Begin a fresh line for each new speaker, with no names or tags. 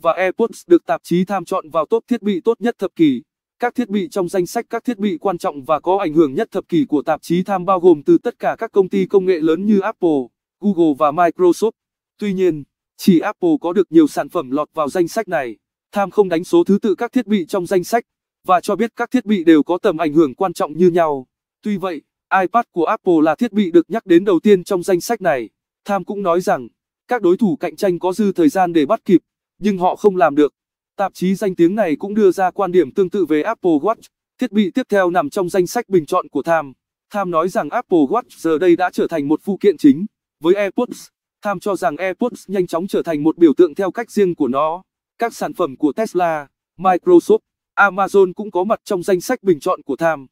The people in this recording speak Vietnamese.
và AirPods được tạp chí Tham chọn vào top thiết bị tốt nhất thập kỷ. Các thiết bị trong danh sách các thiết bị quan trọng và có ảnh hưởng nhất thập kỷ của tạp chí Tham bao gồm từ tất cả các công ty công nghệ lớn như Apple, Google và Microsoft. Tuy nhiên, chỉ Apple có được nhiều sản phẩm lọt vào danh sách này. Tham không đánh số thứ tự các thiết bị trong danh sách và cho biết các thiết bị đều có tầm ảnh hưởng quan trọng như nhau. Tuy vậy, iPad của Apple là thiết bị được nhắc đến đầu tiên trong danh sách này. Tham cũng nói rằng các đối thủ cạnh tranh có dư thời gian để bắt kịp nhưng họ không làm được. Tạp chí danh tiếng này cũng đưa ra quan điểm tương tự về Apple Watch, thiết bị tiếp theo nằm trong danh sách bình chọn của Tham. Tham nói rằng Apple Watch giờ đây đã trở thành một phụ kiện chính. Với AirPods, Tham cho rằng AirPods nhanh chóng trở thành một biểu tượng theo cách riêng của nó. Các sản phẩm của Tesla, Microsoft, Amazon cũng có mặt trong danh sách bình chọn của Tham.